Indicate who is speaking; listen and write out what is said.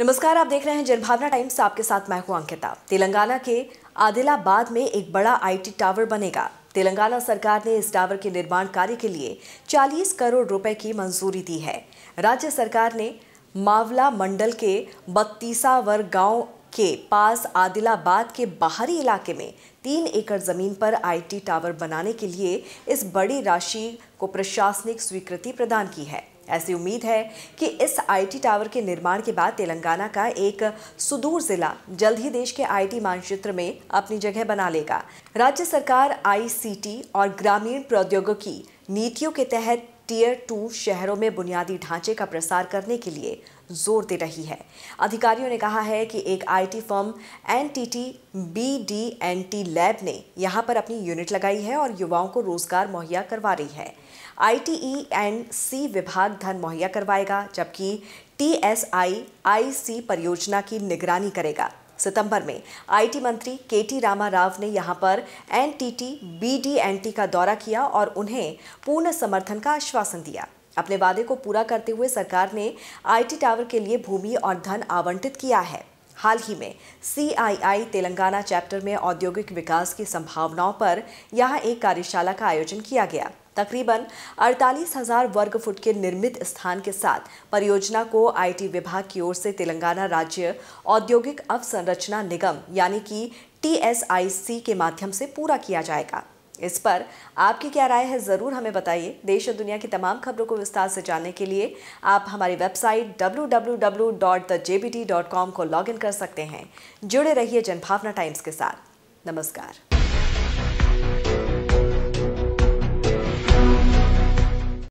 Speaker 1: नमस्कार आप देख रहे हैं जनभावना टाइम्स आपके साथ मैं हूं अंकिता तेलंगाना के आदिलाबाद में एक बड़ा आईटी टावर बनेगा तेलंगाना सरकार ने इस टावर के निर्माण कार्य के लिए 40 करोड़ रुपए की मंजूरी दी है राज्य सरकार ने मावला मंडल के बत्तीसावर गांव के पास आदिलाबाद के बाहरी इलाके में तीन एकड़ ज़मीन पर आईटी टावर बनाने के लिए इस बड़ी राशि को प्रशासनिक स्वीकृति प्रदान की है ऐसी उम्मीद है कि इस आईटी टावर के निर्माण के बाद तेलंगाना का एक सुदूर जिला जल्द ही देश के आईटी मानचित्र में अपनी जगह बना लेगा राज्य सरकार आईसीटी और ग्रामीण प्रौद्योगिकी नीतियों के तहत टीयर टू शहरों में बुनियादी ढांचे का प्रसार करने के लिए जोर दे रही है अधिकारियों ने कहा है कि एक IT firm N T T B D N T lab ने यहां पर अपनी यूनिट लगाई है और युवाओं को रोजगार मुहैया करवा रही है आईटीई एंड सी विभाग धन मुहैया करवाएगा जबकि टी एस आई आई सी परियोजना की निगरानी करेगा सितंबर में आईटी मंत्री केटी रामा राव ने यहां पर एनटीटी बीडीएनटी का दौरा किया और उन्हें पूर्ण समर्थन का आश्वासन दिया अपने वादे को पूरा करते हुए सरकार ने आईटी टावर के लिए भूमि और धन आवंटित किया है हाल ही में सीआईआई तेलंगाना चैप्टर में औद्योगिक विकास की संभावनाओं पर यहाँ एक कार्यशाला का आयोजन किया गया तकरीबन अड़तालीस हजार वर्ग फुट के निर्मित स्थान के साथ परियोजना को आईटी विभाग की ओर से तेलंगाना राज्य औद्योगिक अवसंरचना निगम यानी कि टीएसआईसी के माध्यम से पूरा किया जाएगा इस पर आपकी क्या राय है ज़रूर हमें बताइए देश और दुनिया की तमाम खबरों को विस्तार से जानने के लिए आप हमारी वेबसाइट www.thejbt.com को लॉगिन कर सकते हैं जुड़े रहिए जनभावना टाइम्स के साथ नमस्कार